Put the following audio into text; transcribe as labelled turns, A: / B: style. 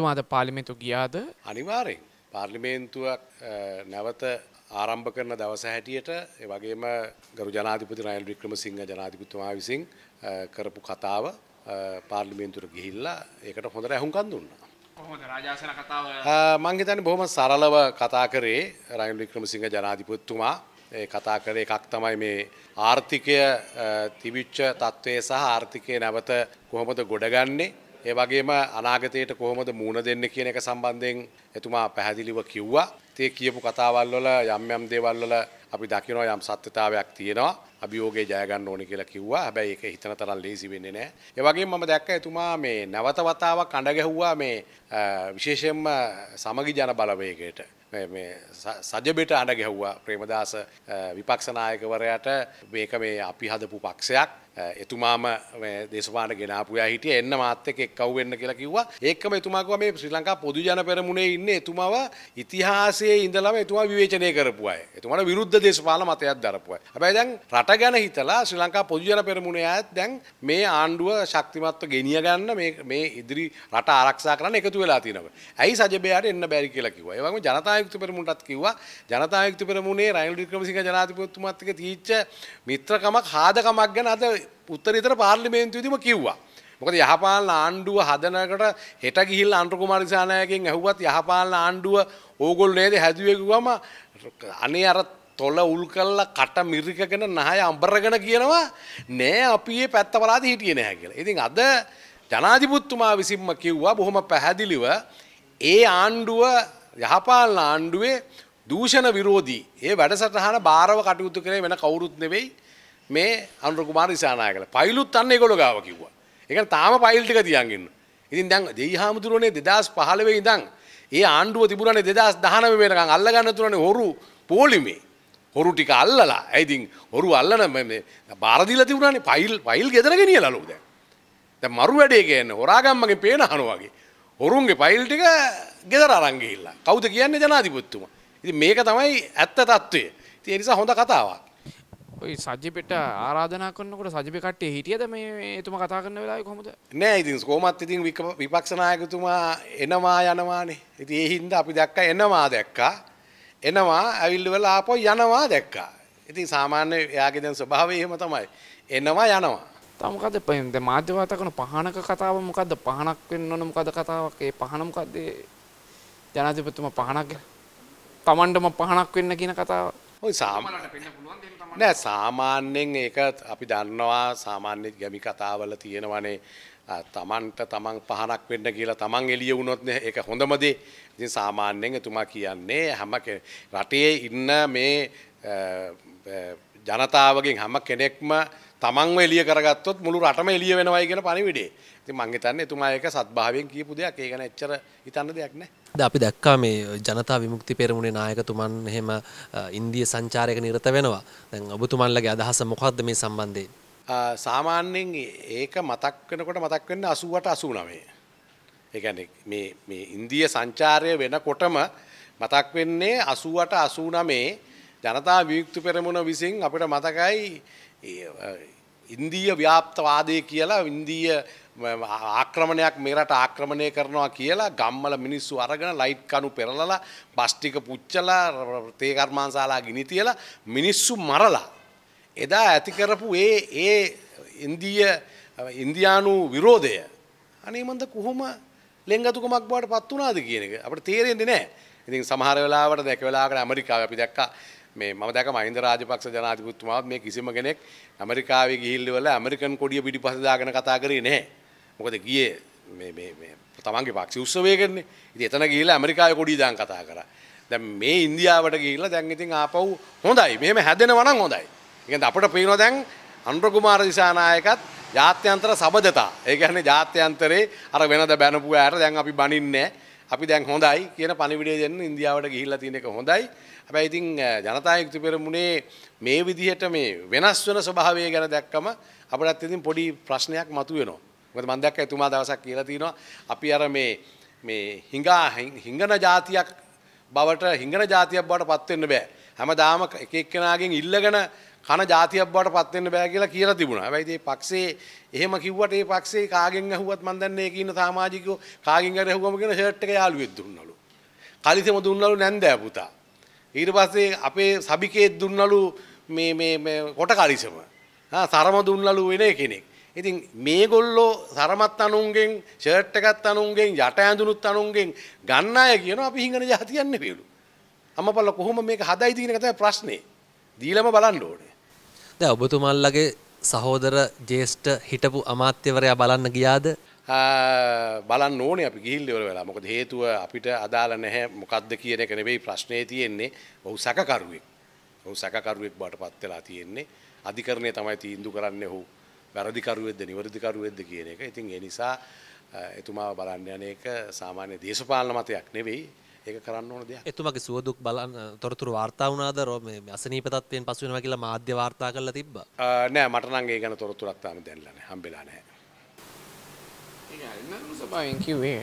A: තුමාද පාලිමේතු ගියාද අනිවාරෙන් පාර්ලිමේන්තුවක් නැවත ආරම්භ කරන දවස හැටියට වගේම ගරු ජනාධිපති රයිල් වික්‍රම සිංහ ජනාධිපතිතුමා විසින් කරපු කතාව පාර්ලිමේන්තුවට ගිහිල්ලා ඒකට හොඳට ඇහුම්කන් දුන්නා. මං හිතන්නේ බොහොම සරලව කතා කරේ රයිල් වික්‍රමසිංහ ජනාධිපතිතුමා ඒ කතා කරේ එකක් තමයි මේ ආර්ථිකය තිබිච්ච තත්ත්වය සහ ආර්ථිකය නැවත කොහොමද ගොඩගන්නේ ඒ වගේම අනාගතයට කොහොමද මූුණ දෙන්න කියන එක සම්බන්ධයෙන් එතුමා පැහැදිලිව කිව්වා. තේ කියපු කතාවල්වල යම් යම් දේවල්වල අපි දකිනවා යම් සත්‍යතාවයක් තියෙනවා අභියෝගේ ජයගන්න ඕනි කියලා කිව්වා. හැබැයි ඒක හිතන තරම් ලේසි වෙන්නේ නැහැ. ඒ වගේම මම දැක්ක එතුමා මේ නැවත වතාවක් අඬ ගැහුවා මේ විශේෂයෙන්ම සමගි ජන බලවේගයට. සජබෙට අඩ ගැහ්වා ප්‍රේමදාස විපක්ෂනායකවරයට මේක මේ අපි හදපු පක්ෂයක් එතුමාම දේශපාන ගෙනාපුයා හිටිය එන්න මාත්‍යක එක්කව වෙන්න කියලා කිව්වා ඒකම එතුමාකව මේ ශ්‍රී ලංකා පොදු ජන පෙරමුණේ ඉන්න එතුමාව ඉතිහාසයේ ඉඳලම එතුමා විවේචනය කරපු අය. එතුමාට විරුද්ධ දේශපාලන මතයක් දරපු අය. හැබැයි දැන් රට ගැන හිතලා ශ්‍රී ලංකා පොදු ජන පෙරමුණේ ආයත් දැන් මේ ආණ්ඩුව ශක්තිමත්ව ගෙනිය ගන්න මේ මේ ඉදිරි රට ආරක්ෂා කරන්න එකතු වෙලා තියෙනවා. ඇයි සජබයාට එන්න බැරි කියලා කිව්වා. ඒ වගේම ජනතා ජනතායුක්ත පෙරමුණටත් කිව්වා ජනතායුක්ත පෙරමුණේ රනිල් වික්‍රමසිංහ ජනාධිපතිතුමත් එක්ක තීච්ච මිත්‍රකමක් හාදකමක් ගැන අද උත්තරීතර පාර්ලිමේන්තුවේදීම කිව්වා. මොකද යහපාලන ආණ්ඩුව හදනකට හෙට ගිහිල්ලා අනුර කුමාර දිසානායකගෙන් ඇහුවත් යහපාලන ආණ්ඩුව ඕගොල්ලෝ නේද හැදුවේ කිව්වම අනේ අර තොල උල් කරලා කට මිරිකගෙන නහය අඹරගෙන කියනවා නෑ අපි මේ පැත්ත බලාද හිටියේ නැහැ කියලා. ඉතින් අද ජනාධිපතිතුමා විසින්ම කිව්වා බොහොම පැහැදිලිව ඒ ආණ්ඩුව යහපාලන ආණ්ඩුවේ දූෂණ විරෝධී ඒ වැඩසටහන භාරව කටයුතු කරේ වෙන කවුරුත් නෙවෙයි මේ අනුර කුමාර දිසානායකලා. පයිලුත් අන්න ඒගොල්ලෝ ගාව කිව්වා. ඒ කියන්නේ තාම පයිල් ටික තියන් ඉන්න. ඉතින් දැන් දෙයිහාමුදුරනේ 2015 ඉඳන් ඒ ආණ්ඩුව තිබුණනේ 2019 වෙනකන් අල්ලගන්න තුරනේ හොරු පොලිමේ. හොරු ටික අල්ලලා. ඒ ඉතින් හොරු අල්ලන මේ බාර දීලා තිබුණානේ පයිල් පයිල් ගෙදර ගෙනියලාලු දැන්. දැන් මරු වැඩේ කියන්නේ හොරාගම්මගේ පේන හනු වගේ. හොරුන්ගේ පයිල් ටික ගෙදර අරංගිහිල්ලා කවුද කියන්නේ ජනාධිපතිතුමා. ඉතින් මේක තමයි ඇත්ත తত্ত্বය. ඉතින් ඒ නිසා හොඳ කතාවක්. ඔයි සජිපෙට ආරාධනා කරනකොට සජිප කට්ටිය හිටියද මේ එතුමා කතා කරන වෙලාවේ කොහොමද? නෑ ඉතින් කොහොමත් ඉතින් විපක්ෂ නායකතුමා එනවා යනවානේ. ඉතින් ඒ හින්දා අපි දැක්කා එනවා දැක්කා. එනවා ඇවිල්ලවල ආපෝ යනවා දැක්කා. ඉතින් සාමාන්‍ය එයාගේ දැන් ස්වභාවය එහෙම තමයි. එනවා යනවා. තමකද පයින්ද මාධ්‍යවාතා කරන පහනක කතාව මොකද්ද? පහනක් වෙන්න ඕන මොකද්ද කතාවක්? ඒ පහන මොකද්ද? ජනතිපතුම පහනක් ගැන තමන්ටම පහනක් වෙන්න කියන කතාව ඔයි සාම නෑ සාමාන්‍යයෙන් ඒක අපි දන්නවා සාමාන්‍ය ගැමි කතාවල තියෙනවනේ තමන්ට තමන් පහනක් වෙන්න කියලා තමන් එළිය වුණොත් ඒක හොඳමදේ ඉතින් සාමාන්‍යයෙන් එතුමා කියන්නේ හැම රටේ ඉන්න මේ ජනතාවගෙන් හැම කෙනෙක්ම තමන්ව එලිය කරගත්තොත් මුළු රටම එලිය වෙනවයි කියන පණිවිඩේ. ඉතින් මං හිතන්නේ එතුමා ඒක සත්භාවයෙන් කියපු දෙයක්. ඒක ගැන එච්චර හිතන්න දෙයක් නැහැ. ද අපි දැක්කා මේ ජනතා විමුක්ති පෙරමුණේ නායකතුමන් එහෙම ඉන්දිය සංචාරයක නිරත වෙනවා. දැන් ඔබතුමන්ලගේ අදහස මොකක්ද මේ සම්බන්ධයෙන්? සාමාන්‍යයෙන් ඒක මතක් වෙනකොට මතක් වෙන්නේ 88 89. ඒ කියන්නේ මේ මේ ඉන්දිය සංචාරය වෙනකොටම මතක් වෙන්නේ 88 89 ජනතා වියුක්ති පෙරමුණ විසින් අපිට මතකයි ඉන්දීය ව්‍යාප්තවාදය කියලා ඉන්දීය ආක්‍රමණයක් මෙරට ආක්‍රමණය කරනවා කියලා ගම්මල මිනිස්සු අරගෙන ලයිට් කණු පෙරලලා බස්ටික පුච්චලා තේකර්මාන්ශාලා ගිනි තියලා මිනිස්සු මරලා එදා ඇති කරපු ඒ ඒ ඉන්දීය ඉන්දියානු විරෝධය අනේ මන්ද කොහොම ලෙංගතුකමක් බවට පත් වුණාද කියන එක අපිට තේරෙන්නේ නැහැ. ඉතින් සමහර වෙලාවට දැක වෙලාවකට ඇමරිකාව අපි දැක්කා මේ මම දැක මහින්ද රාජපක්ෂ ජනාධිපතිතුමාත් මේ කිසිම කෙනෙක් ඇමරිකාවේ ගිහිල්ලවල ඇමරිකන් කොඩිය පිටිපස්ස දාගෙන කතා කරේ නැහැ. මොකද ගියේ මේ මේ මේ තමන්ගේ පක්ෂ උත්සවයකනේ. ඉතින් එතන ගිහිල්ලා ඇමරිකාවේ කොඩිය දාන් කතා කරා. දැන් මේ ඉන්දියාවට ගිහිල්ලා දැන් ඉතින් ආපහු හොඳයි. මෙහෙම හැදෙනවා නම් හොඳයි. ඒ කියන්නේ අපිට පේනවා දැන් අනුර කුමාර දිසානායකත් ජාත්‍යන්තර සබදතා. ඒ කියන්නේ ජාත්‍යන්තරේ අර වෙනද බැනපු ඇර දැන් අපි බනින්නේ නැහැ. අපි දැන් හොඳයි කියන පණිවිඩය දෙන්න ඉන්දියාවට ගිහිල්ලා තියෙන එක හොඳයි. හැබැයි ඉතින් ජනතා යුක්ති පෙරමුණේ මේ විදිහට මේ වෙනස් වෙන ස්වභාවය ගැන දැක්කම අපිටත් ඉතින් පොඩි ප්‍රශ්නයක් මතුවෙනවා. මොකද මම දැක්ක එතුමා දවසක් කියලා තිනවා අපි අර මේ මේ හිඟා හිඟන જાතියක් බවට හිඟන જાතියක් බවට පත් වෙන්න බෑ. හැමදාම එක එක්කෙනාගෙන් ඉල්ලගෙන කන ජාතියක් බවට පත් වෙන්න බෑ කියලා කියලා තිබුණා. හැබැයි මේ පක්ෂේ එහෙම කිව්වට මේ පක්ෂේ කාගෙන් අහුවත් මන් දන්නේ ඒකේ ඉන්න සමාජිකයෝ කාගෙන් හරි අහුවම කියන ෂර්ට් එක යාළුවෙක් දුන්නලු. කලිසෙම දුන්නලු නැන්දෑ පුතා. ඊට පස්සේ අපේ සබිකේ දුන්නලු මේ මේ මේ කොට කලිසම. හා සරම දුන්නලු වෙන කෙනෙක්. ඉතින් මේගොල්ලෝ සරමත් අනුන්ගෙන් ෂර්ට් එකත් අනුන්ගෙන් යට ඇඳුනුත් අනුන්ගෙන් ගන්න අය කියනවා අපි හිංගන જાතියක් නෙවෙයිලු. අම්මපල්ලා කොහොම මේක හදයිද කියන එක තමයි ප්‍රශ්නේ. දීලම බලන්න ඕනේ. දැන් ඔබතුමන්ලගේ සහෝදර ජේෂ්ඨ හිටපු අමාත්‍යවරයා බලන්න ගියාද? බලන්න ඕනේ අපි ගිහිල්ල ඉවර වෙලා. මොකද හේතුව අපිට අදාළ නැහැ මොකද්ද කියන එක නෙවෙයි ප්‍රශ්නේ තියෙන්නේ. ඔහු සැකකරුවෙක්. ඔහු සැකකරුවෙක් බවට පත් වෙලා තියෙන්නේ. අධිකරණය තමයි තීන්දුව කරන්නේ ඔහු වැරදිකරුවෙක්ද නිවැරදිකරුවෙක්ද කියන එක. ඉතින් ඒ නිසා එතුමාව බලන්න යන එක සාමාන්‍ය දේශපාලන මතයක් නෙවෙයි. ඒක කරන්න ඕන දෙයක්. එතුමගේ සුව දුක් බලන්න තොරතුරු වාර්තා වුණාද රෝ මේ අසනීප තත්ත්වයෙන් පසු වෙනවා කියලා මාධ්‍ය වාර්තා කරලා තිබ්බා. නෑ මට නම් ඒ ගැන තොරතුරක් තාම දැනලා නෑ. හම්බෙලා නෑ. ඒක හරි නෑ සභාවෙන් කිව්වේ.